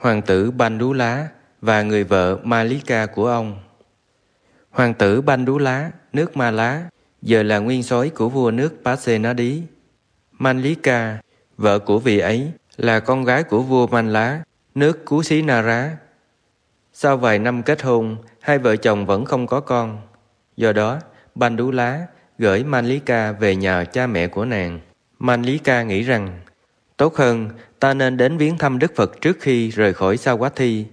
hoàng tử Ban và người vợ Malika của ông. Hoàng tử Ban nước Ma Lá, giờ là nguyên soái của vua nước Pasenadi. Manlika, vợ của vị ấy, là con gái của vua Man Lá, nước Cú Xí Na Rá. Sau vài năm kết hôn, hai vợ chồng vẫn không có con. Do đó, Ban gửi Manlika về nhà cha mẹ của nàng. Manlika nghĩ rằng Tốt hơn, ta nên đến viếng thăm Đức Phật trước khi rời khỏi thi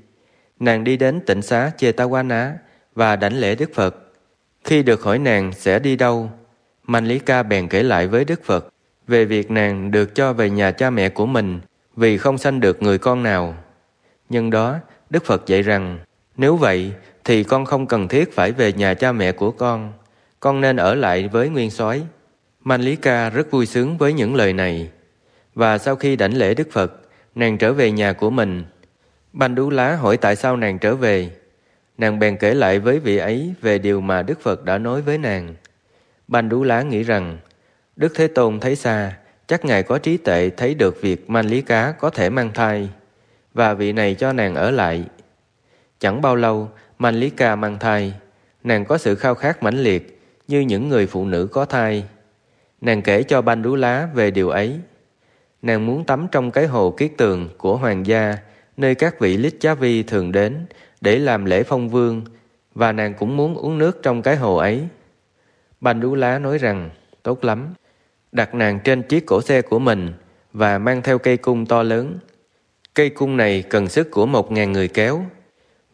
Nàng đi đến tỉnh xá ta Chetawana và đảnh lễ Đức Phật. Khi được hỏi nàng sẽ đi đâu, Mạnh Lý Ca bèn kể lại với Đức Phật về việc nàng được cho về nhà cha mẹ của mình vì không sanh được người con nào. Nhưng đó, Đức Phật dạy rằng, nếu vậy thì con không cần thiết phải về nhà cha mẹ của con, con nên ở lại với nguyên soái. Mạnh Lý Ca rất vui sướng với những lời này và sau khi đảnh lễ Đức Phật, nàng trở về nhà của mình. banh Đú Lá hỏi tại sao nàng trở về. Nàng bèn kể lại với vị ấy về điều mà Đức Phật đã nói với nàng. banh Đú Lá nghĩ rằng, Đức Thế Tôn thấy xa, chắc Ngài có trí tệ thấy được việc man lý cá có thể mang thai, và vị này cho nàng ở lại. Chẳng bao lâu, man lý ca mang thai, nàng có sự khao khát mãnh liệt như những người phụ nữ có thai. Nàng kể cho banh Đú Lá về điều ấy. Nàng muốn tắm trong cái hồ kiết tường của hoàng gia, nơi các vị lít chá vi thường đến để làm lễ phong vương, và nàng cũng muốn uống nước trong cái hồ ấy. Bành đú lá nói rằng, tốt lắm, đặt nàng trên chiếc cổ xe của mình và mang theo cây cung to lớn. Cây cung này cần sức của một ngàn người kéo.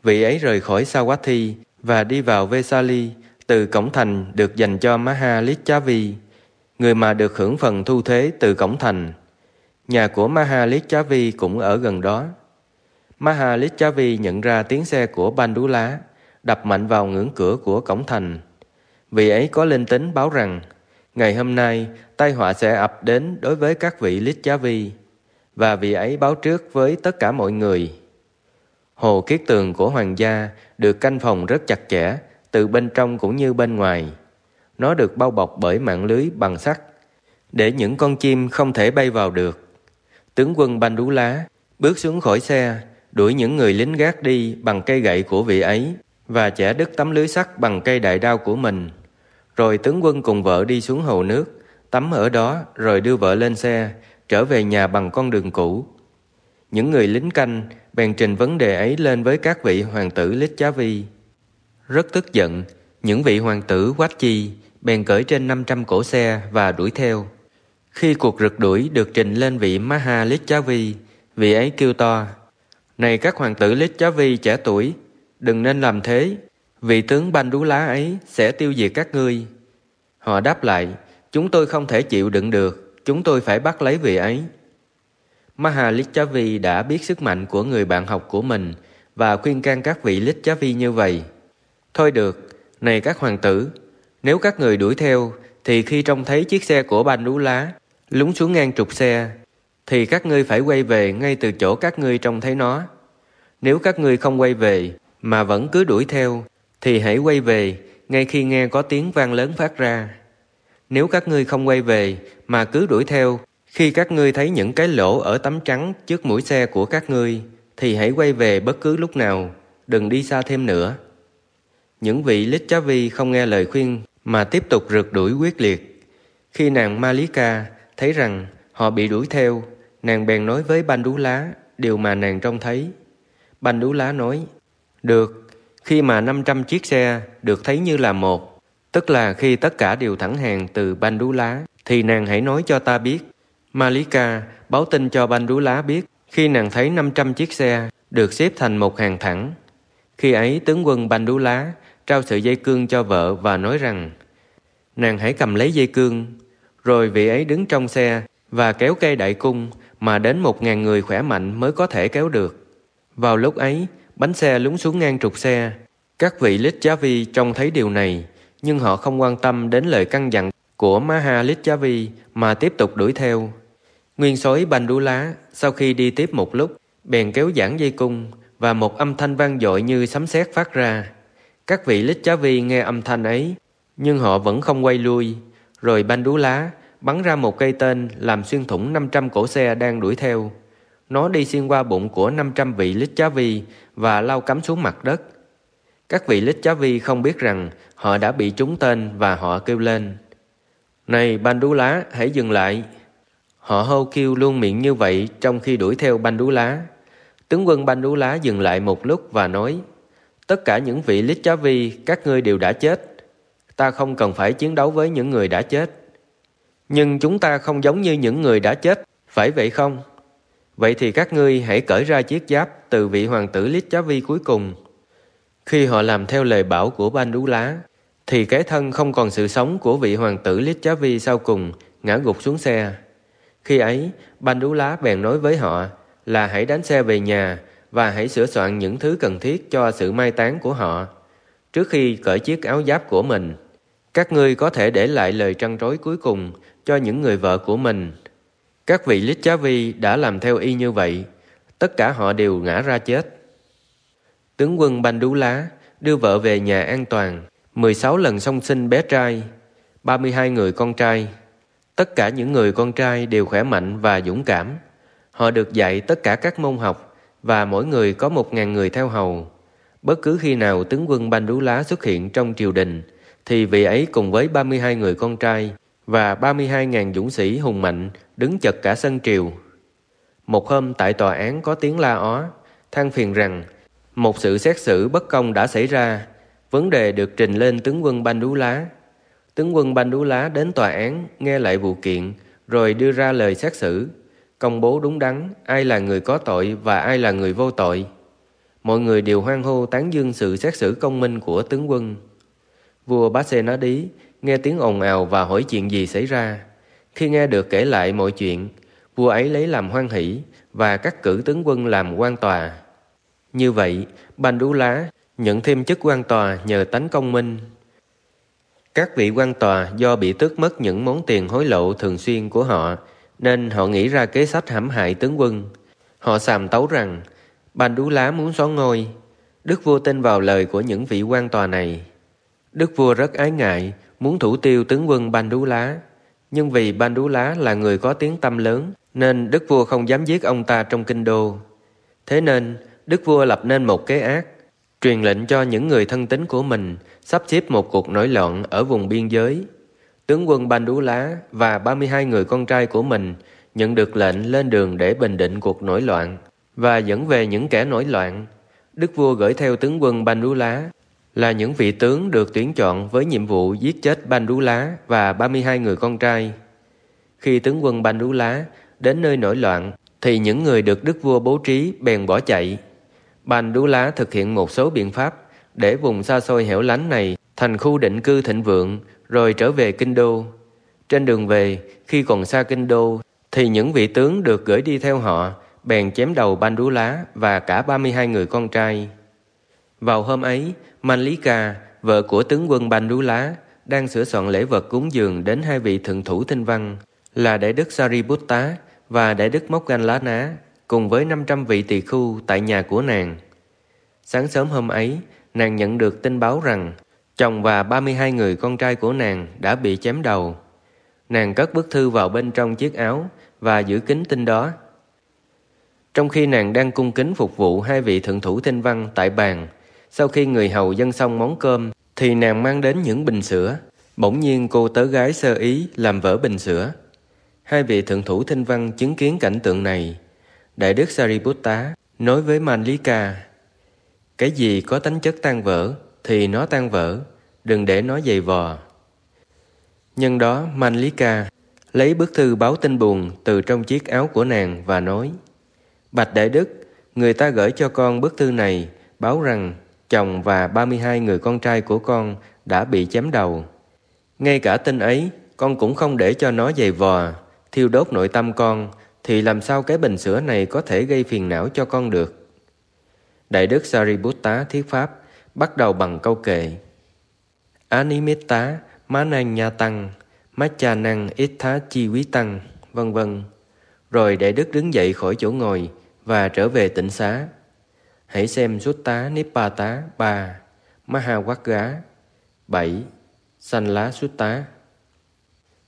Vị ấy rời khỏi quá thi và đi vào Vesali từ cổng thành được dành cho Maha Lichavi, người mà được hưởng phần thu thế từ cổng thành. Nhà của Mahalichavi cũng ở gần đó. Mahalichavi nhận ra tiếng xe của Bandula đập mạnh vào ngưỡng cửa của cổng thành. Vị ấy có linh tính báo rằng ngày hôm nay tai họa sẽ ập đến đối với các vị Lichavi và vị ấy báo trước với tất cả mọi người. Hồ kiết tường của hoàng gia được canh phòng rất chặt chẽ từ bên trong cũng như bên ngoài. Nó được bao bọc bởi mạng lưới bằng sắt để những con chim không thể bay vào được. Tướng quân Banh Đú Lá bước xuống khỏi xe, đuổi những người lính gác đi bằng cây gậy của vị ấy và chẻ đứt tấm lưới sắt bằng cây đại đao của mình. Rồi tướng quân cùng vợ đi xuống hồ nước, tắm ở đó rồi đưa vợ lên xe, trở về nhà bằng con đường cũ. Những người lính canh bèn trình vấn đề ấy lên với các vị hoàng tử Lít Chá Vi. Rất tức giận, những vị hoàng tử Quách Chi bèn cởi trên 500 cổ xe và đuổi theo. Khi cuộc rượt đuổi được trình lên vị Maha Lít vị ấy kêu to, Này các hoàng tử Lít Chá trẻ tuổi, đừng nên làm thế, vị tướng Banh Đú Lá ấy sẽ tiêu diệt các ngươi. Họ đáp lại, chúng tôi không thể chịu đựng được, chúng tôi phải bắt lấy vị ấy. Maha Lichavi đã biết sức mạnh của người bạn học của mình và khuyên can các vị Lichavi như vậy. Thôi được, này các hoàng tử, nếu các người đuổi theo, thì khi trông thấy chiếc xe của Banh Đú Lá, lúng xuống ngang trục xe, thì các ngươi phải quay về ngay từ chỗ các ngươi trông thấy nó. Nếu các ngươi không quay về, mà vẫn cứ đuổi theo, thì hãy quay về ngay khi nghe có tiếng vang lớn phát ra. Nếu các ngươi không quay về, mà cứ đuổi theo, khi các ngươi thấy những cái lỗ ở tấm trắng trước mũi xe của các ngươi, thì hãy quay về bất cứ lúc nào, đừng đi xa thêm nữa. Những vị lít Chá Vi không nghe lời khuyên mà tiếp tục rượt đuổi quyết liệt. Khi nàng Malika thấy rằng họ bị đuổi theo, nàng bèn nói với Ban Đú Lá điều mà nàng trông thấy. Ban Đú Lá nói, Được, khi mà 500 chiếc xe được thấy như là một, tức là khi tất cả đều thẳng hàng từ Ban Đú Lá, thì nàng hãy nói cho ta biết. Malika báo tin cho Ban Đú Lá biết khi nàng thấy 500 chiếc xe được xếp thành một hàng thẳng. Khi ấy tướng quân Ban Đú Lá trao sợi dây cương cho vợ và nói rằng Nàng hãy cầm lấy dây cương rồi vị ấy đứng trong xe và kéo cây đại cung mà đến một ngàn người khỏe mạnh mới có thể kéo được. Vào lúc ấy, bánh xe lúng xuống ngang trục xe. Các vị Lít chá Vi trông thấy điều này, nhưng họ không quan tâm đến lời căn dặn của Maha Lít chá Vi mà tiếp tục đuổi theo. Nguyên sói Bành Đu Lá sau khi đi tiếp một lúc, bèn kéo giãn dây cung và một âm thanh vang dội như sấm sét phát ra. Các vị Lít chá Vi nghe âm thanh ấy, nhưng họ vẫn không quay lui, rồi banh đú lá, bắn ra một cây tên làm xuyên thủng 500 cổ xe đang đuổi theo. Nó đi xuyên qua bụng của 500 vị lít chá vi và lao cắm xuống mặt đất. Các vị lít chá vi không biết rằng họ đã bị trúng tên và họ kêu lên. Này banh đú lá, hãy dừng lại. Họ hô kêu luôn miệng như vậy trong khi đuổi theo banh đú lá. Tướng quân banh đú lá dừng lại một lúc và nói Tất cả những vị lít chá vi các ngươi đều đã chết ta không cần phải chiến đấu với những người đã chết. Nhưng chúng ta không giống như những người đã chết, phải vậy không? Vậy thì các ngươi hãy cởi ra chiếc giáp từ vị hoàng tử Lít Chá Vi cuối cùng. Khi họ làm theo lời bảo của Ban Đú Lá, thì cái thân không còn sự sống của vị hoàng tử Lít Chá Vi sau cùng ngã gục xuống xe. Khi ấy, Ban Đú Lá bèn nói với họ là hãy đánh xe về nhà và hãy sửa soạn những thứ cần thiết cho sự mai táng của họ trước khi cởi chiếc áo giáp của mình. Các ngươi có thể để lại lời trăn trối cuối cùng cho những người vợ của mình. Các vị Lít Chá Vi đã làm theo y như vậy. Tất cả họ đều ngã ra chết. Tướng quân Banh Đú Lá đưa vợ về nhà an toàn. 16 lần song sinh bé trai, 32 người con trai. Tất cả những người con trai đều khỏe mạnh và dũng cảm. Họ được dạy tất cả các môn học và mỗi người có 1.000 người theo hầu. Bất cứ khi nào tướng quân Banh Đú Lá xuất hiện trong triều đình, thì vị ấy cùng với 32 người con trai và 32.000 dũng sĩ hùng mạnh đứng chật cả sân triều. Một hôm tại tòa án có tiếng la ó, than phiền rằng một sự xét xử bất công đã xảy ra, vấn đề được trình lên tướng quân Ban Đú Lá. Tướng quân Ban Đú Lá đến tòa án nghe lại vụ kiện rồi đưa ra lời xét xử, công bố đúng đắn ai là người có tội và ai là người vô tội. Mọi người đều hoan hô tán dương sự xét xử công minh của tướng quân. Vua Bá Xê Ná Đí nghe tiếng ồn ào và hỏi chuyện gì xảy ra. Khi nghe được kể lại mọi chuyện, vua ấy lấy làm hoan hỷ và cắt cử tướng quân làm quan tòa. Như vậy, Ban Đú Lá nhận thêm chức quan tòa nhờ tánh công minh. Các vị quan tòa do bị tước mất những món tiền hối lộ thường xuyên của họ, nên họ nghĩ ra kế sách hãm hại tướng quân. Họ sàm tấu rằng, Ban Đú Lá muốn xóa ngôi. Đức vua tin vào lời của những vị quan tòa này. Đức vua rất ái ngại, muốn thủ tiêu tướng quân Ban Đú Lá. Nhưng vì Ban Đú Lá là người có tiếng tâm lớn, nên đức vua không dám giết ông ta trong kinh đô. Thế nên, đức vua lập nên một kế ác, truyền lệnh cho những người thân tín của mình sắp xếp một cuộc nổi loạn ở vùng biên giới. Tướng quân Ban Đú Lá và 32 người con trai của mình nhận được lệnh lên đường để bình định cuộc nổi loạn và dẫn về những kẻ nổi loạn. Đức vua gửi theo tướng quân Ban Đú Lá là những vị tướng được tuyển chọn với nhiệm vụ giết chết Ban Đú Lá và 32 người con trai. Khi tướng quân Ban Đú Lá đến nơi nổi loạn thì những người được đức vua bố trí bèn bỏ chạy. Ban Đú Lá thực hiện một số biện pháp để vùng xa xôi hẻo lánh này thành khu định cư thịnh vượng rồi trở về Kinh Đô. Trên đường về, khi còn xa Kinh Đô thì những vị tướng được gửi đi theo họ bèn chém đầu Ban Đú Lá và cả 32 người con trai. Vào hôm ấy, Manlika, vợ của tướng quân Bành Đú Lá, đang sửa soạn lễ vật cúng dường đến hai vị thượng thủ tinh văn là Đại đức Sariputta và Đại đức mốc Ganh Lá Ná cùng với 500 vị tỳ khu tại nhà của nàng. Sáng sớm hôm ấy, nàng nhận được tin báo rằng chồng và 32 người con trai của nàng đã bị chém đầu. Nàng cất bức thư vào bên trong chiếc áo và giữ kín tin đó. Trong khi nàng đang cung kính phục vụ hai vị thượng thủ tinh văn tại bàn, sau khi người hầu dân xong món cơm, thì nàng mang đến những bình sữa. Bỗng nhiên cô tớ gái sơ ý làm vỡ bình sữa. Hai vị thượng thủ thinh văn chứng kiến cảnh tượng này. Đại đức Sariputta nói với Manlika, Cái gì có tính chất tan vỡ thì nó tan vỡ, đừng để nó dày vò. Nhân đó Manlika lấy bức thư báo tin buồn từ trong chiếc áo của nàng và nói Bạch Đại Đức, người ta gửi cho con bức thư này báo rằng chồng và 32 người con trai của con đã bị chém đầu. Ngay cả tin ấy, con cũng không để cho nó dày vò, thiêu đốt nội tâm con, thì làm sao cái bình sữa này có thể gây phiền não cho con được. Đại đức Sariputta thuyết pháp bắt đầu bằng câu kệ. Animitta manang nha tăng, macha năng ittha chi quý tăng, vân vân. Rồi đại đức đứng dậy khỏi chỗ ngồi và trở về tỉnh xá. Hãy xem Jutta Nipata 3 Mahawaga bảy Sanh lá Sutta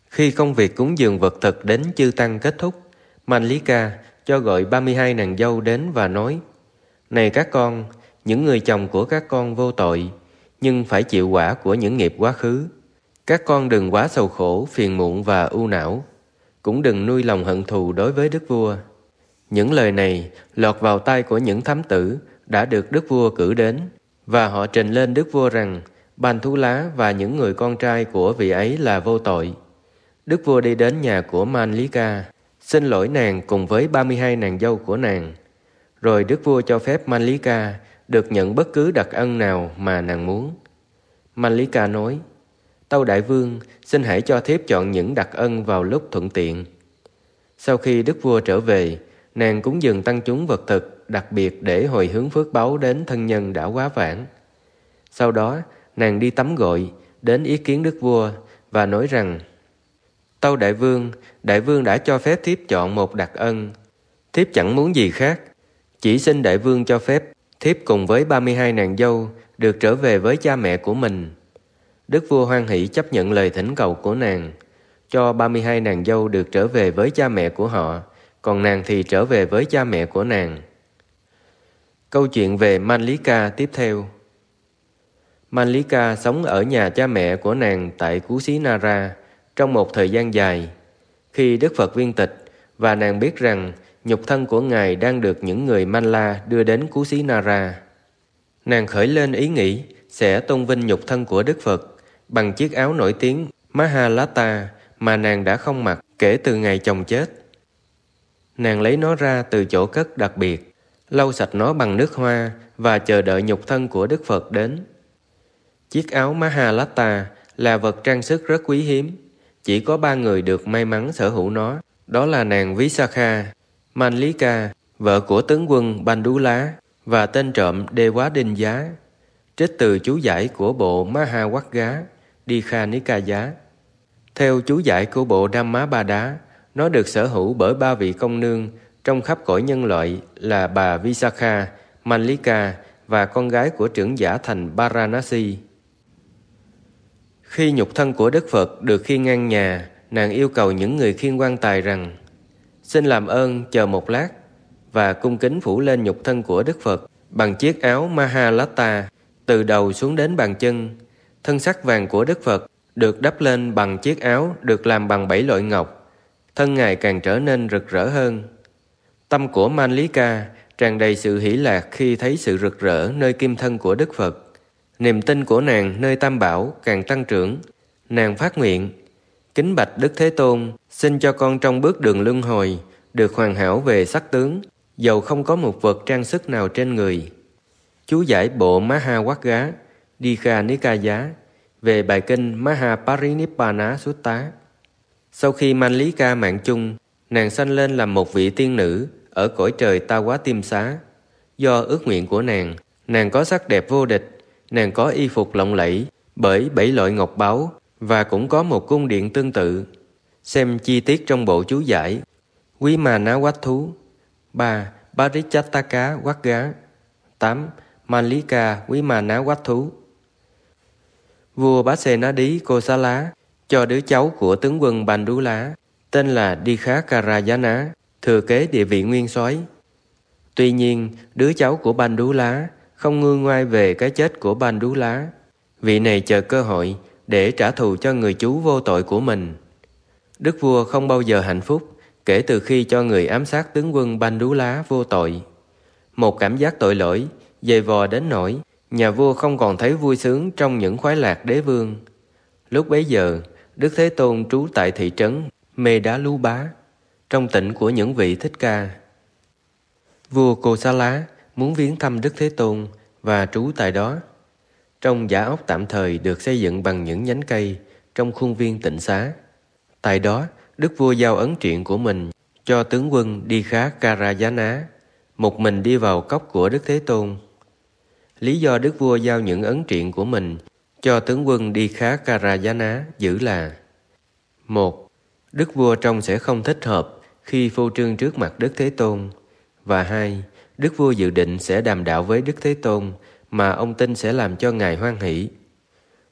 Khi công việc cúng dường vật thực đến chư tăng kết thúc, Manlika cho gọi 32 nàng dâu đến và nói Này các con, những người chồng của các con vô tội, nhưng phải chịu quả của những nghiệp quá khứ. Các con đừng quá sầu khổ, phiền muộn và u não. Cũng đừng nuôi lòng hận thù đối với đức vua. Những lời này lọt vào tai của những thám tử đã được đức vua cử đến và họ trình lên đức vua rằng Ban Thú Lá và những người con trai của vị ấy là vô tội. Đức vua đi đến nhà của Man Lý Ca, xin lỗi nàng cùng với 32 nàng dâu của nàng. Rồi đức vua cho phép Man Lý Ca được nhận bất cứ đặc ân nào mà nàng muốn. Man Lý Ca nói, Tâu Đại Vương, xin hãy cho thiếp chọn những đặc ân vào lúc thuận tiện. Sau khi đức vua trở về, nàng cúng dường tăng chúng vật thực đặc biệt để hồi hướng phước báu đến thân nhân đã quá vãng. Sau đó, nàng đi tắm gội, đến ý kiến đức vua và nói rằng Tâu đại vương, đại vương đã cho phép thiếp chọn một đặc ân. Thiếp chẳng muốn gì khác, chỉ xin đại vương cho phép thiếp cùng với 32 nàng dâu được trở về với cha mẹ của mình. Đức vua hoan hỷ chấp nhận lời thỉnh cầu của nàng, cho 32 nàng dâu được trở về với cha mẹ của họ, còn nàng thì trở về với cha mẹ của nàng. Câu chuyện về Manlika tiếp theo Manlika sống ở nhà cha mẹ của nàng tại Cú Xí Nara trong một thời gian dài. Khi Đức Phật viên tịch và nàng biết rằng nhục thân của ngài đang được những người Manla đưa đến Cú Xí Nara. Nàng khởi lên ý nghĩ sẽ tôn vinh nhục thân của Đức Phật bằng chiếc áo nổi tiếng Mahalata mà nàng đã không mặc kể từ ngày chồng chết. Nàng lấy nó ra từ chỗ cất đặc biệt lau sạch nó bằng nước hoa và chờ đợi nhục thân của Đức Phật đến. Chiếc áo Mahalatta là vật trang sức rất quý hiếm. Chỉ có ba người được may mắn sở hữu nó. Đó là nàng Visakha, Manlika, vợ của tướng quân Bandula và tên trộm Đê Quá Đinh Giá. Trích từ chú giải của bộ Maha Quát Gá, Nika Giá. Theo chú giải của bộ Đam Má Ba Đá, nó được sở hữu bởi ba vị công nương trong khắp cõi nhân loại là bà Visakha, Manlika và con gái của trưởng giả thành Baranasi. Khi nhục thân của Đức Phật được khiêng ngang nhà, nàng yêu cầu những người khiêng quan tài rằng Xin làm ơn chờ một lát và cung kính phủ lên nhục thân của Đức Phật bằng chiếc áo Mahalata từ đầu xuống đến bàn chân. Thân sắc vàng của Đức Phật được đắp lên bằng chiếc áo được làm bằng bảy loại ngọc. Thân Ngài càng trở nên rực rỡ hơn. Tâm của Manlika tràn đầy sự hỷ lạc khi thấy sự rực rỡ nơi kim thân của Đức Phật. Niềm tin của nàng nơi Tam Bảo càng tăng trưởng. Nàng phát nguyện, kính bạch Đức Thế Tôn, xin cho con trong bước đường luân hồi, được hoàn hảo về sắc tướng, dầu không có một vật trang sức nào trên người. Chú giải bộ Maha Quát Gá, Dikha Nikaya, về bài kinh Maha Parinibbana Sutta. Sau khi Manlika mạng chung, Nàng sanh lên làm một vị tiên nữ ở cõi trời ta quá tiêm xá. Do ước nguyện của nàng, nàng có sắc đẹp vô địch, nàng có y phục lộng lẫy bởi bảy loại ngọc báu và cũng có một cung điện tương tự. Xem chi tiết trong bộ chú giải Quý Mà Ná Quách Thú 3. Parichataka Quách Gá 8. Malika Quý Mà Ná Quách Thú Vua Bá Xê Ná Đí Cô sa Lá cho đứa cháu của tướng quân Bàn Đú Lá tên là Đi Khá Karayana, thừa kế địa vị nguyên soái. Tuy nhiên, đứa cháu của Ban Đú Lá không ngương ngoai về cái chết của Ban Đú Lá. Vị này chờ cơ hội để trả thù cho người chú vô tội của mình. Đức vua không bao giờ hạnh phúc kể từ khi cho người ám sát tướng quân Ban Đú Lá vô tội. Một cảm giác tội lỗi dày vò đến nỗi nhà vua không còn thấy vui sướng trong những khoái lạc đế vương. Lúc bấy giờ, Đức Thế Tôn trú tại thị trấn mê đá lú bá, trong tỉnh của những vị thích ca. Vua Cô Sa Lá muốn viếng thăm Đức Thế Tôn và trú tại đó. Trong giả ốc tạm thời được xây dựng bằng những nhánh cây trong khuôn viên tịnh xá. Tại đó, Đức vua giao ấn truyện của mình cho tướng quân đi khá Karajana, một mình đi vào cốc của Đức Thế Tôn. Lý do Đức vua giao những ấn truyện của mình cho tướng quân đi khá Karajana giữ là một đức vua trông sẽ không thích hợp khi phô trương trước mặt Đức Thế Tôn. Và hai, Đức Vua dự định sẽ đàm đạo với Đức Thế Tôn mà ông tin sẽ làm cho Ngài hoan hỷ.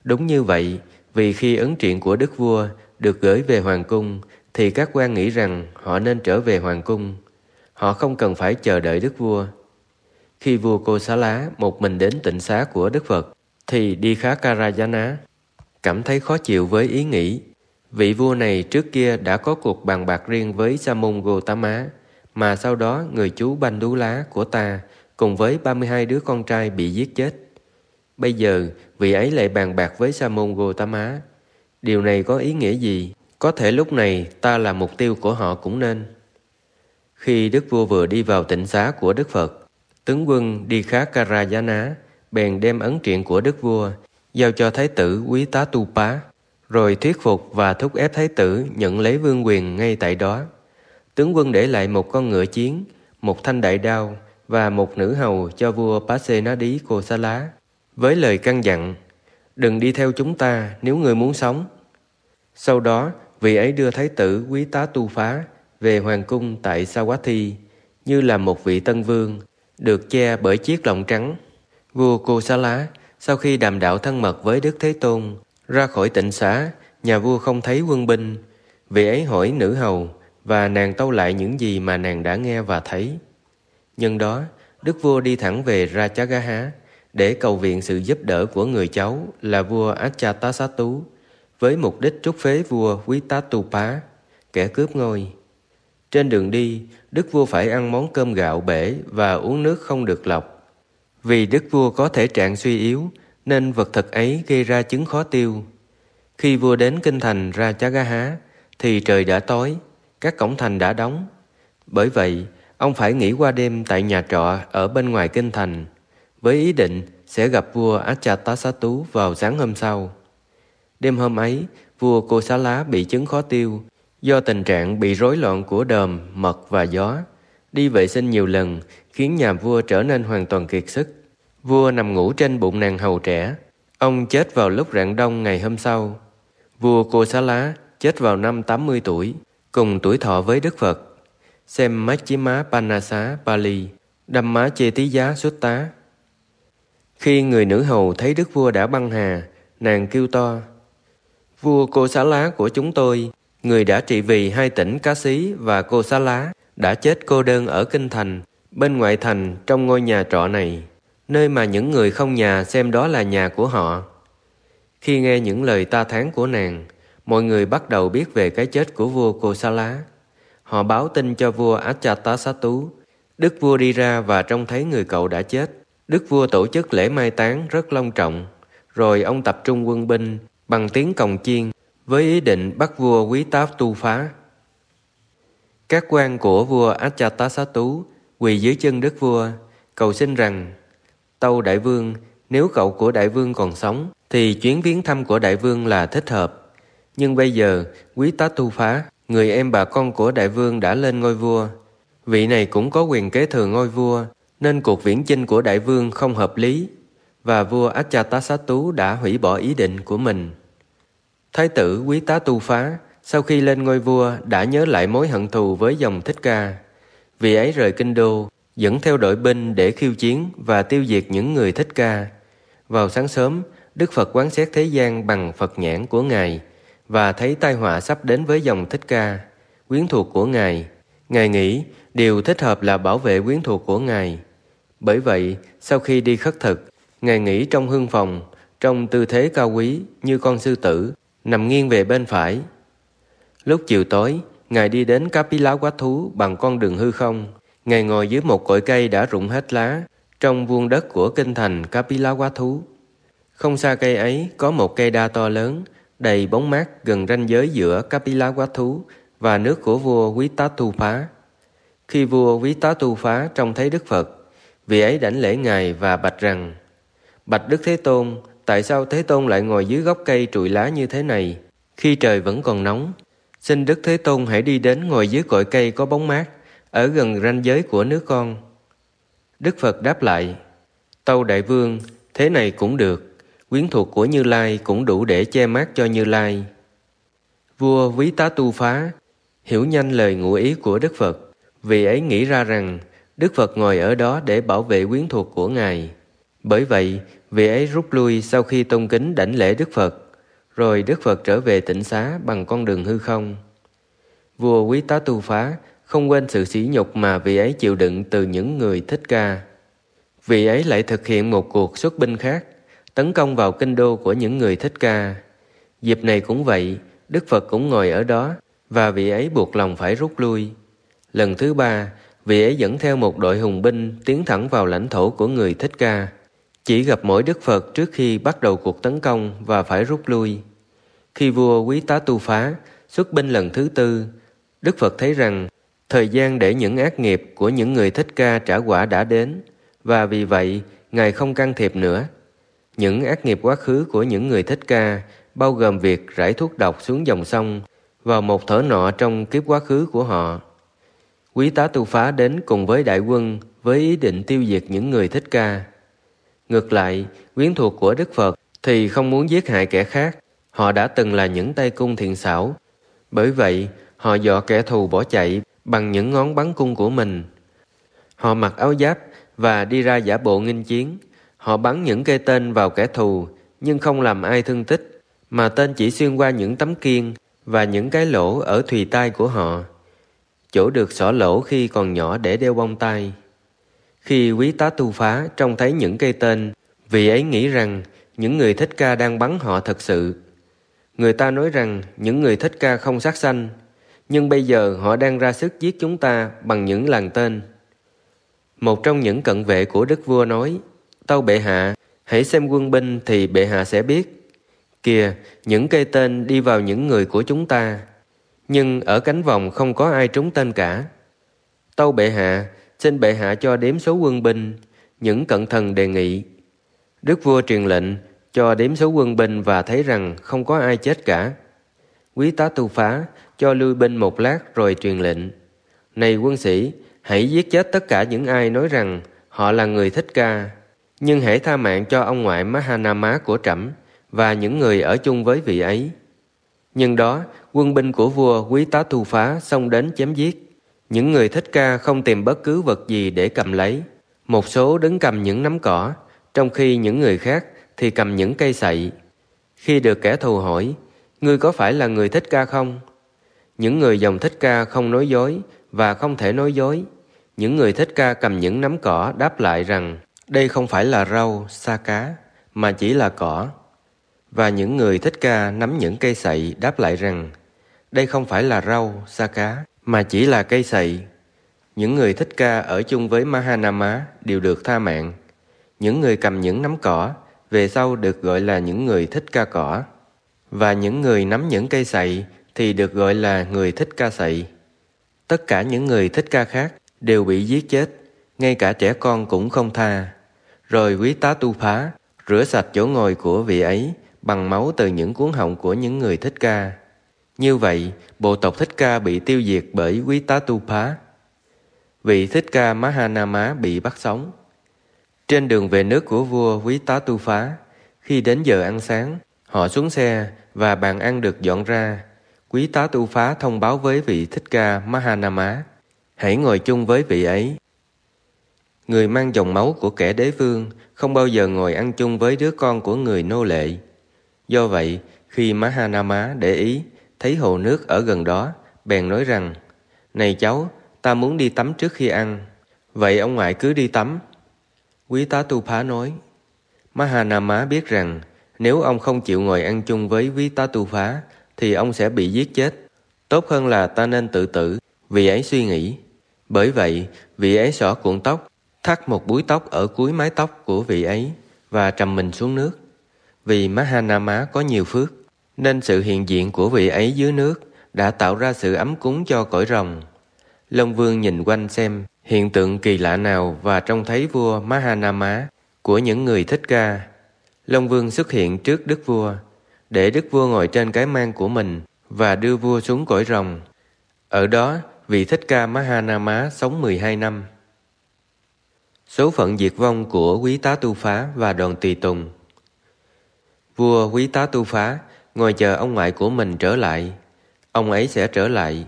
Đúng như vậy, vì khi ấn triện của Đức Vua được gửi về Hoàng Cung, thì các quan nghĩ rằng họ nên trở về Hoàng Cung. Họ không cần phải chờ đợi Đức Vua. Khi vua Cô Xá Lá một mình đến tịnh xá của Đức Phật, thì đi khá Karajana, cảm thấy khó chịu với ý nghĩ Vị vua này trước kia đã có cuộc bàn bạc riêng với Sa môn Gotama, mà sau đó người chú Banh Đú Lá của ta cùng với 32 đứa con trai bị giết chết. Bây giờ, vị ấy lại bàn bạc với Sa môn Gotama. Điều này có ý nghĩa gì? Có thể lúc này ta là mục tiêu của họ cũng nên. Khi Đức Vua vừa đi vào tịnh xá của Đức Phật, tướng quân đi khá Karajana bèn đem ấn triện của Đức Vua giao cho Thái tử Quý Tá Tu Pá rồi thuyết phục và thúc ép thái tử nhận lấy vương quyền ngay tại đó. Tướng quân để lại một con ngựa chiến, một thanh đại đao và một nữ hầu cho vua Pase Pasenadi lá với lời căn dặn đừng đi theo chúng ta nếu người muốn sống. Sau đó, vị ấy đưa thái tử Quý Tá Tu Phá về hoàng cung tại Sa quá thi như là một vị tân vương được che bởi chiếc lọng trắng. Vua lá sau khi đàm đạo thân mật với Đức Thế Tôn ra khỏi tịnh xã, nhà vua không thấy quân binh. Vị ấy hỏi nữ hầu và nàng tâu lại những gì mà nàng đã nghe và thấy. Nhân đó, đức vua đi thẳng về Ra há để cầu viện sự giúp đỡ của người cháu là vua tú với mục đích trút phế vua quý tá Vitatupá, kẻ cướp ngôi. Trên đường đi, đức vua phải ăn món cơm gạo bể và uống nước không được lọc. Vì đức vua có thể trạng suy yếu nên vật thực ấy gây ra chứng khó tiêu. Khi vua đến kinh thành ra Chá Ga Há, thì trời đã tối, các cổng thành đã đóng. Bởi vậy, ông phải nghỉ qua đêm tại nhà trọ ở bên ngoài kinh thành, với ý định sẽ gặp vua Achatasattu vào sáng hôm sau. Đêm hôm ấy, vua Cô Xá Lá bị chứng khó tiêu do tình trạng bị rối loạn của đờm, mật và gió. Đi vệ sinh nhiều lần khiến nhà vua trở nên hoàn toàn kiệt sức. Vua nằm ngủ trên bụng nàng hầu trẻ. Ông chết vào lúc rạng đông ngày hôm sau. Vua Cô Xá Lá chết vào năm 80 tuổi, cùng tuổi thọ với Đức Phật. Xem Machima Panasa Pali, má Chê Tí Giá Xuất Tá. Khi người nữ hầu thấy đức vua đã băng hà, nàng kêu to. Vua Cô Xá Lá của chúng tôi, người đã trị vì hai tỉnh Cá Xí và Cô Xá Lá, đã chết cô đơn ở Kinh Thành, bên ngoại thành trong ngôi nhà trọ này nơi mà những người không nhà xem đó là nhà của họ. Khi nghe những lời ta thán của nàng, mọi người bắt đầu biết về cái chết của vua lá. Họ báo tin cho vua achata tú. Đức vua đi ra và trông thấy người cậu đã chết. Đức vua tổ chức lễ mai táng rất long trọng, rồi ông tập trung quân binh bằng tiếng còng chiên với ý định bắt vua Quý Táp tu phá. Các quan của vua achata tú quỳ dưới chân đức vua, cầu xin rằng Tâu Đại Vương, nếu cậu của Đại Vương còn sống, thì chuyến viếng thăm của Đại Vương là thích hợp. Nhưng bây giờ, quý tá tu phá, người em bà con của Đại Vương đã lên ngôi vua. Vị này cũng có quyền kế thừa ngôi vua, nên cuộc viễn chinh của Đại Vương không hợp lý và vua Achatasattu Tú đã hủy bỏ ý định của mình. Thái tử Quý Tá Tu Phá sau khi lên ngôi vua đã nhớ lại mối hận thù với dòng Thích Ca. Vì ấy rời kinh đô, dẫn theo đội binh để khiêu chiến và tiêu diệt những người thích ca. Vào sáng sớm, Đức Phật quán xét thế gian bằng Phật nhãn của Ngài và thấy tai họa sắp đến với dòng thích ca, quyến thuộc của Ngài. Ngài nghĩ điều thích hợp là bảo vệ quyến thuộc của Ngài. Bởi vậy, sau khi đi khất thực, Ngài nghỉ trong hương phòng, trong tư thế cao quý như con sư tử, nằm nghiêng về bên phải. Lúc chiều tối, Ngài đi đến Kapila Quát Thú bằng con đường hư không, Ngài ngồi dưới một cội cây đã rụng hết lá trong vuông đất của kinh thành Kapilawathu. Không xa cây ấy có một cây đa to lớn đầy bóng mát gần ranh giới giữa Kapilawathu và nước của vua Quý Tá Tu Phá. Khi vua Quý Tá Tu Phá trông thấy Đức Phật, vị ấy đảnh lễ Ngài và bạch rằng Bạch Đức Thế Tôn, tại sao Thế Tôn lại ngồi dưới gốc cây trụi lá như thế này khi trời vẫn còn nóng? Xin Đức Thế Tôn hãy đi đến ngồi dưới cội cây có bóng mát ở gần ranh giới của nước con. Đức Phật đáp lại, Tâu Đại Vương, thế này cũng được, quyến thuộc của Như Lai cũng đủ để che mát cho Như Lai. Vua quý Tá Tu Phá hiểu nhanh lời ngụ ý của Đức Phật, vì ấy nghĩ ra rằng Đức Phật ngồi ở đó để bảo vệ quyến thuộc của Ngài. Bởi vậy, vị ấy rút lui sau khi tôn kính đảnh lễ Đức Phật, rồi Đức Phật trở về tịnh xá bằng con đường hư không. Vua Quý Tá Tu Phá không quên sự sỉ nhục mà vị ấy chịu đựng từ những người thích ca. Vị ấy lại thực hiện một cuộc xuất binh khác, tấn công vào kinh đô của những người thích ca. Dịp này cũng vậy, Đức Phật cũng ngồi ở đó và vị ấy buộc lòng phải rút lui. Lần thứ ba, vị ấy dẫn theo một đội hùng binh tiến thẳng vào lãnh thổ của người thích ca. Chỉ gặp mỗi Đức Phật trước khi bắt đầu cuộc tấn công và phải rút lui. Khi vua Quý Tá Tu Phá xuất binh lần thứ tư, Đức Phật thấy rằng Thời gian để những ác nghiệp của những người thích ca trả quả đã đến, và vì vậy, Ngài không can thiệp nữa. Những ác nghiệp quá khứ của những người thích ca bao gồm việc rải thuốc độc xuống dòng sông vào một thở nọ trong kiếp quá khứ của họ. Quý tá tu phá đến cùng với đại quân với ý định tiêu diệt những người thích ca. Ngược lại, quyến thuộc của Đức Phật thì không muốn giết hại kẻ khác. Họ đã từng là những tay cung thiện xảo. Bởi vậy, họ dọ kẻ thù bỏ chạy bằng những ngón bắn cung của mình. Họ mặc áo giáp và đi ra giả bộ nghinh chiến. Họ bắn những cây tên vào kẻ thù nhưng không làm ai thương tích mà tên chỉ xuyên qua những tấm kiên và những cái lỗ ở thùy tai của họ. Chỗ được xỏ lỗ khi còn nhỏ để đeo bông tai. Khi quý tá tu phá trông thấy những cây tên vì ấy nghĩ rằng những người thích ca đang bắn họ thật sự. Người ta nói rằng những người thích ca không sát sanh nhưng bây giờ họ đang ra sức giết chúng ta bằng những làng tên. Một trong những cận vệ của đức vua nói, Tâu bệ hạ, hãy xem quân binh thì bệ hạ sẽ biết. Kìa, những cây tên đi vào những người của chúng ta, nhưng ở cánh vòng không có ai trúng tên cả. Tâu bệ hạ, xin bệ hạ cho đếm số quân binh, những cận thần đề nghị. Đức vua truyền lệnh cho đếm số quân binh và thấy rằng không có ai chết cả. Quý tá tu phá cho lui binh một lát rồi truyền lệnh. Này quân sĩ, hãy giết chết tất cả những ai nói rằng họ là người thích ca, nhưng hãy tha mạng cho ông ngoại Mahanama của trẫm và những người ở chung với vị ấy. Nhưng đó, quân binh của vua Quý Tá Thu Phá xông đến chém giết. Những người thích ca không tìm bất cứ vật gì để cầm lấy. Một số đứng cầm những nắm cỏ, trong khi những người khác thì cầm những cây sậy. Khi được kẻ thù hỏi, ngươi có phải là người thích ca không? Những người dòng thích ca không nói dối và không thể nói dối. Những người thích ca cầm những nắm cỏ đáp lại rằng đây không phải là rau, sa cá, mà chỉ là cỏ. Và những người thích ca nắm những cây sậy đáp lại rằng đây không phải là rau, sa cá, mà chỉ là cây sậy. Những người thích ca ở chung với Mahanama đều được tha mạng. Những người cầm những nắm cỏ về sau được gọi là những người thích ca cỏ. Và những người nắm những cây sậy thì được gọi là người thích ca sậy. Tất cả những người thích ca khác đều bị giết chết, ngay cả trẻ con cũng không tha. Rồi quý tá tu phá, rửa sạch chỗ ngồi của vị ấy bằng máu từ những cuốn họng của những người thích ca. Như vậy, bộ tộc thích ca bị tiêu diệt bởi quý tá tu phá. Vị thích ca Mahanama bị bắt sống. Trên đường về nước của vua quý tá tu phá, khi đến giờ ăn sáng, họ xuống xe và bàn ăn được dọn ra Quý tá tu phá thông báo với vị Thích Ca Mahanama, hãy ngồi chung với vị ấy. Người mang dòng máu của kẻ đế vương không bao giờ ngồi ăn chung với đứa con của người nô lệ. Do vậy, khi Mahanama để ý, thấy hồ nước ở gần đó, bèn nói rằng, Này cháu, ta muốn đi tắm trước khi ăn. Vậy ông ngoại cứ đi tắm. Quý tá tu phá nói, Mahanama biết rằng nếu ông không chịu ngồi ăn chung với quý tá tu phá thì ông sẽ bị giết chết. Tốt hơn là ta nên tự tử, vị ấy suy nghĩ. Bởi vậy, vị ấy xỏ cuộn tóc, thắt một búi tóc ở cuối mái tóc của vị ấy và trầm mình xuống nước. Vì Mahanama có nhiều phước, nên sự hiện diện của vị ấy dưới nước đã tạo ra sự ấm cúng cho cõi rồng. Long Vương nhìn quanh xem hiện tượng kỳ lạ nào và trông thấy vua Mahanama của những người thích ca. Long Vương xuất hiện trước đức vua, để đức vua ngồi trên cái mang của mình và đưa vua xuống cõi rồng. Ở đó, vị Thích Ca Mahanama sống 12 năm. Số phận diệt vong của Quý Tá Tu Phá và đoàn tùy tùng Vua Quý Tá Tu Phá ngồi chờ ông ngoại của mình trở lại. Ông ấy sẽ trở lại.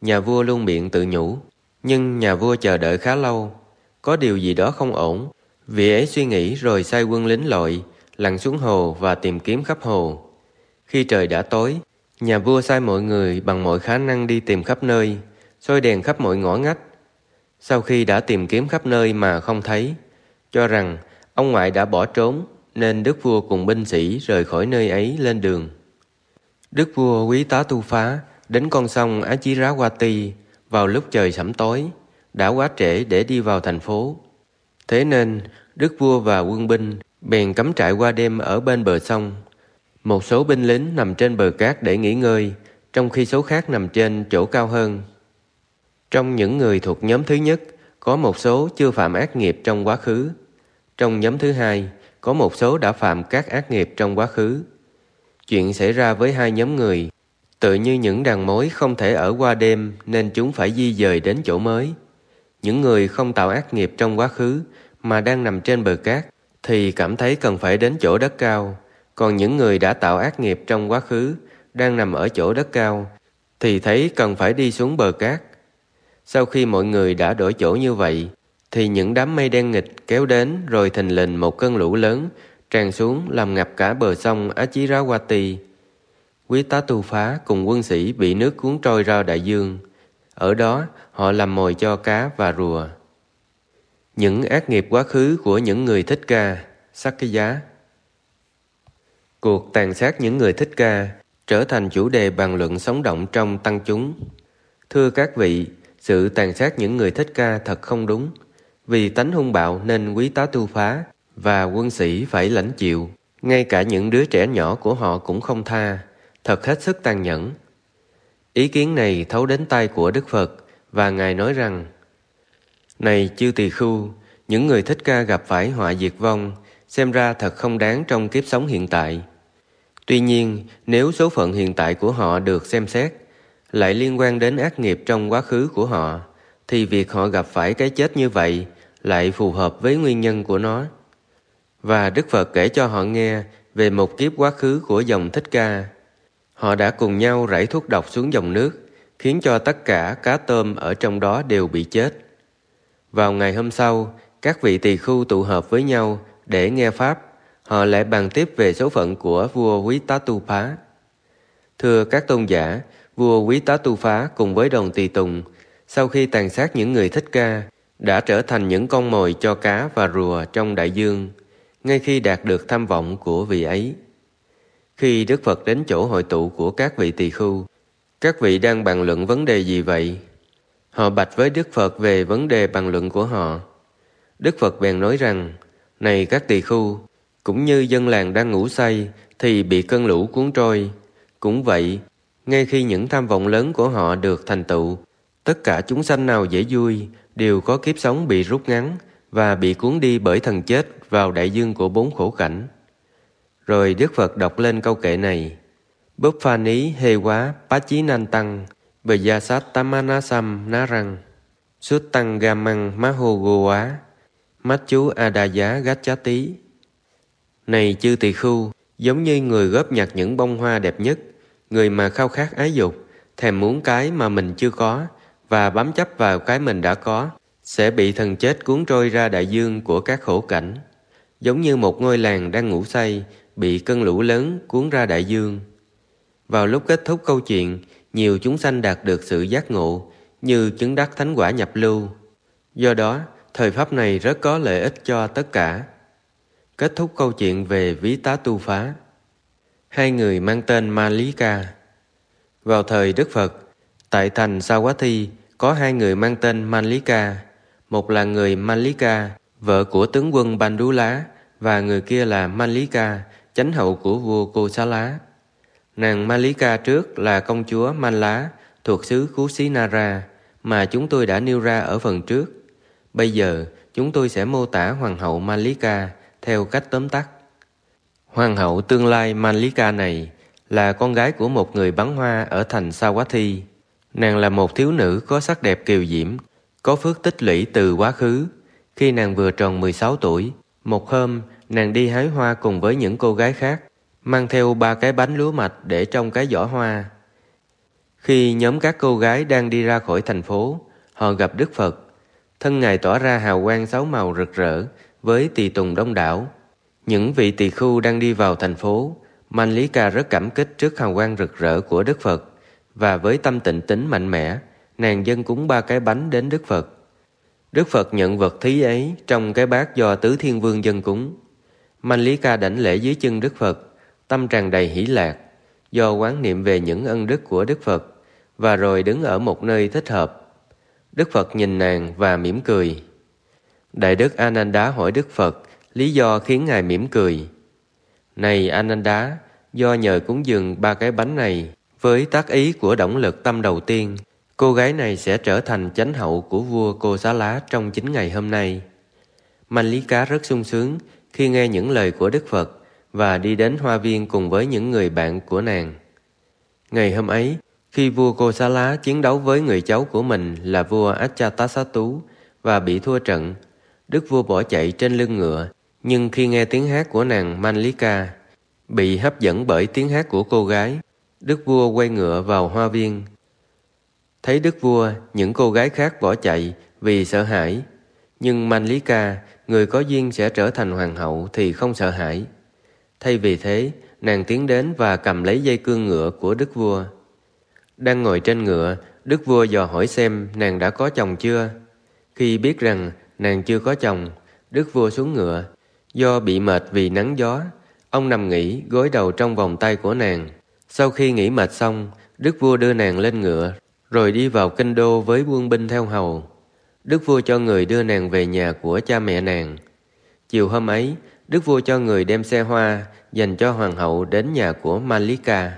Nhà vua luôn miệng tự nhủ. Nhưng nhà vua chờ đợi khá lâu. Có điều gì đó không ổn. Vị ấy suy nghĩ rồi sai quân lính lội, lặn xuống hồ và tìm kiếm khắp hồ. Khi trời đã tối, nhà vua sai mọi người bằng mọi khả năng đi tìm khắp nơi, soi đèn khắp mọi ngõ ngách. Sau khi đã tìm kiếm khắp nơi mà không thấy, cho rằng ông ngoại đã bỏ trốn nên đức vua cùng binh sĩ rời khỏi nơi ấy lên đường. Đức vua quý tá tu phá đến con sông Á Chí Rá Hoa Ti vào lúc trời sẩm tối, đã quá trễ để đi vào thành phố. Thế nên, đức vua và quân binh bèn cắm trại qua đêm ở bên bờ sông một số binh lính nằm trên bờ cát để nghỉ ngơi, trong khi số khác nằm trên chỗ cao hơn. Trong những người thuộc nhóm thứ nhất, có một số chưa phạm ác nghiệp trong quá khứ. Trong nhóm thứ hai, có một số đã phạm các ác nghiệp trong quá khứ. Chuyện xảy ra với hai nhóm người, tự như những đàn mối không thể ở qua đêm nên chúng phải di dời đến chỗ mới. Những người không tạo ác nghiệp trong quá khứ mà đang nằm trên bờ cát thì cảm thấy cần phải đến chỗ đất cao còn những người đã tạo ác nghiệp trong quá khứ đang nằm ở chỗ đất cao thì thấy cần phải đi xuống bờ cát. Sau khi mọi người đã đổi chỗ như vậy thì những đám mây đen nghịch kéo đến rồi thình lình một cơn lũ lớn tràn xuống làm ngập cả bờ sông Achirawati. Quý tá tu phá cùng quân sĩ bị nước cuốn trôi ra đại dương. Ở đó họ làm mồi cho cá và rùa. Những ác nghiệp quá khứ của những người thích ca, sắc cái giá Cuộc tàn sát những người thích ca trở thành chủ đề bàn luận sống động trong tăng chúng. Thưa các vị, sự tàn sát những người thích ca thật không đúng. Vì tánh hung bạo nên quý tá tu phá và quân sĩ phải lãnh chịu. Ngay cả những đứa trẻ nhỏ của họ cũng không tha, thật hết sức tàn nhẫn. Ý kiến này thấu đến tai của Đức Phật và Ngài nói rằng Này chư tỳ khu những người thích ca gặp phải họa diệt vong xem ra thật không đáng trong kiếp sống hiện tại Tuy nhiên, nếu số phận hiện tại của họ được xem xét, lại liên quan đến ác nghiệp trong quá khứ của họ, thì việc họ gặp phải cái chết như vậy lại phù hợp với nguyên nhân của nó. Và Đức Phật kể cho họ nghe về một kiếp quá khứ của dòng Thích Ca. Họ đã cùng nhau rảy thuốc độc xuống dòng nước, khiến cho tất cả cá tôm ở trong đó đều bị chết. Vào ngày hôm sau, các vị tỳ khu tụ hợp với nhau để nghe Pháp họ lại bàn tiếp về số phận của vua Quý Tá Tu Phá. Thưa các tôn giả, vua Quý Tá Tu Phá cùng với đồng tỳ tùng, sau khi tàn sát những người thích ca, đã trở thành những con mồi cho cá và rùa trong đại dương, ngay khi đạt được tham vọng của vị ấy. Khi Đức Phật đến chỗ hội tụ của các vị tỳ khưu, các vị đang bàn luận vấn đề gì vậy? Họ bạch với Đức Phật về vấn đề bàn luận của họ. Đức Phật bèn nói rằng, Này các tỳ khưu, cũng như dân làng đang ngủ say thì bị cơn lũ cuốn trôi. Cũng vậy, ngay khi những tham vọng lớn của họ được thành tựu, tất cả chúng sanh nào dễ vui đều có kiếp sống bị rút ngắn và bị cuốn đi bởi thần chết vào đại dương của bốn khổ cảnh. Rồi Đức Phật đọc lên câu kệ này. Bốc pha ní hê quá pá chí nan tăng bờ gia sát tamana sam ná răng suốt tăng ga măng má hô gô quá mắt chú a đà giá gách chá tí này chư tỳ khưu, giống như người góp nhặt những bông hoa đẹp nhất, người mà khao khát ái dục, thèm muốn cái mà mình chưa có và bám chấp vào cái mình đã có, sẽ bị thần chết cuốn trôi ra đại dương của các khổ cảnh. Giống như một ngôi làng đang ngủ say, bị cơn lũ lớn cuốn ra đại dương. Vào lúc kết thúc câu chuyện, nhiều chúng sanh đạt được sự giác ngộ, như chứng đắc thánh quả nhập lưu. Do đó, thời pháp này rất có lợi ích cho tất cả kết thúc câu chuyện về Ví Tá Tu Phá. Hai người mang tên Ma Lý Ca. Vào thời Đức Phật, tại thành Sa Quá Thi có hai người mang tên Man Lý Ca. Một là người Man Lý Ca, vợ của tướng quân Ban Đú Lá và người kia là Man Lý Ca, chánh hậu của vua Cô Xá Lá. Nàng Ma Lý Ca trước là công chúa Man Lá thuộc xứ Cú Xí Nara, mà chúng tôi đã nêu ra ở phần trước. Bây giờ, chúng tôi sẽ mô tả hoàng hậu Malika theo cách tóm tắt. Hoàng hậu tương lai Manlika này là con gái của một người bán hoa ở thành Sawathi. Nàng là một thiếu nữ có sắc đẹp kiều diễm, có phước tích lũy từ quá khứ. Khi nàng vừa tròn 16 tuổi, một hôm nàng đi hái hoa cùng với những cô gái khác, mang theo ba cái bánh lúa mạch để trong cái giỏ hoa. Khi nhóm các cô gái đang đi ra khỏi thành phố, họ gặp Đức Phật. Thân Ngài tỏa ra hào quang sáu màu rực rỡ, với tỳ tùng đông đảo. Những vị tỳ khu đang đi vào thành phố, lý Ca rất cảm kích trước hào quang rực rỡ của Đức Phật và với tâm tịnh tính mạnh mẽ, nàng dân cúng ba cái bánh đến Đức Phật. Đức Phật nhận vật thí ấy trong cái bát do Tứ Thiên Vương dân cúng. lý Ca đảnh lễ dưới chân Đức Phật, tâm tràn đầy hỷ lạc do quán niệm về những ân đức của Đức Phật và rồi đứng ở một nơi thích hợp. Đức Phật nhìn nàng và mỉm cười, Đại đức Ananda hỏi Đức Phật lý do khiến Ngài mỉm cười. Này Ananda, do nhờ cúng dường ba cái bánh này, với tác ý của động lực tâm đầu tiên, cô gái này sẽ trở thành chánh hậu của vua Cô Xá Lá trong chín ngày hôm nay. Manh Lý Cá rất sung sướng khi nghe những lời của Đức Phật và đi đến hoa viên cùng với những người bạn của nàng. Ngày hôm ấy, khi vua Cô Xá Lá chiến đấu với người cháu của mình là vua Achatasattu và bị thua trận, Đức vua bỏ chạy trên lưng ngựa, nhưng khi nghe tiếng hát của nàng Manlika, bị hấp dẫn bởi tiếng hát của cô gái, Đức vua quay ngựa vào hoa viên. Thấy đức vua, những cô gái khác bỏ chạy vì sợ hãi, nhưng Manlika, người có duyên sẽ trở thành hoàng hậu thì không sợ hãi. Thay vì thế, nàng tiến đến và cầm lấy dây cương ngựa của đức vua. Đang ngồi trên ngựa, đức vua dò hỏi xem nàng đã có chồng chưa. Khi biết rằng nàng chưa có chồng, đức vua xuống ngựa. Do bị mệt vì nắng gió, ông nằm nghỉ gối đầu trong vòng tay của nàng. Sau khi nghỉ mệt xong, đức vua đưa nàng lên ngựa, rồi đi vào kinh đô với quân binh theo hầu. Đức vua cho người đưa nàng về nhà của cha mẹ nàng. Chiều hôm ấy, đức vua cho người đem xe hoa dành cho hoàng hậu đến nhà của Malika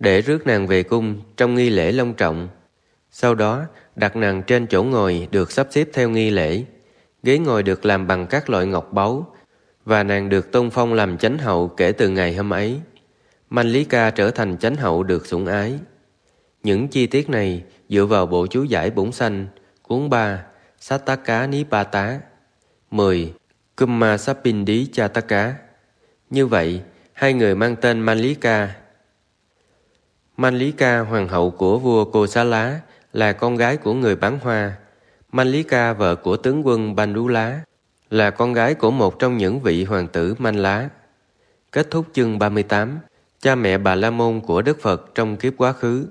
để rước nàng về cung trong nghi lễ long trọng. Sau đó, đặt nàng trên chỗ ngồi được sắp xếp theo nghi lễ. Ghế ngồi được làm bằng các loại ngọc báu và nàng được tôn phong làm chánh hậu kể từ ngày hôm ấy. Manh Lý Ca trở thành chánh hậu được sủng ái. Những chi tiết này dựa vào bộ chú giải bổn xanh, cuốn 3, Sát Tá Cá Ní Ba Tá, 10, Kumma Sapin Đí Cha Tá Cá. Như vậy, hai người mang tên Manh Lý Ca. Manh Lý Ca, hoàng hậu của vua Cô Xá Lá, là con gái của người bán hoa. Manlika vợ của tướng quân Ban là con gái của một trong những vị hoàng tử Manh Lá. Kết thúc chương 38, cha mẹ Bà La Môn của Đức Phật trong kiếp quá khứ.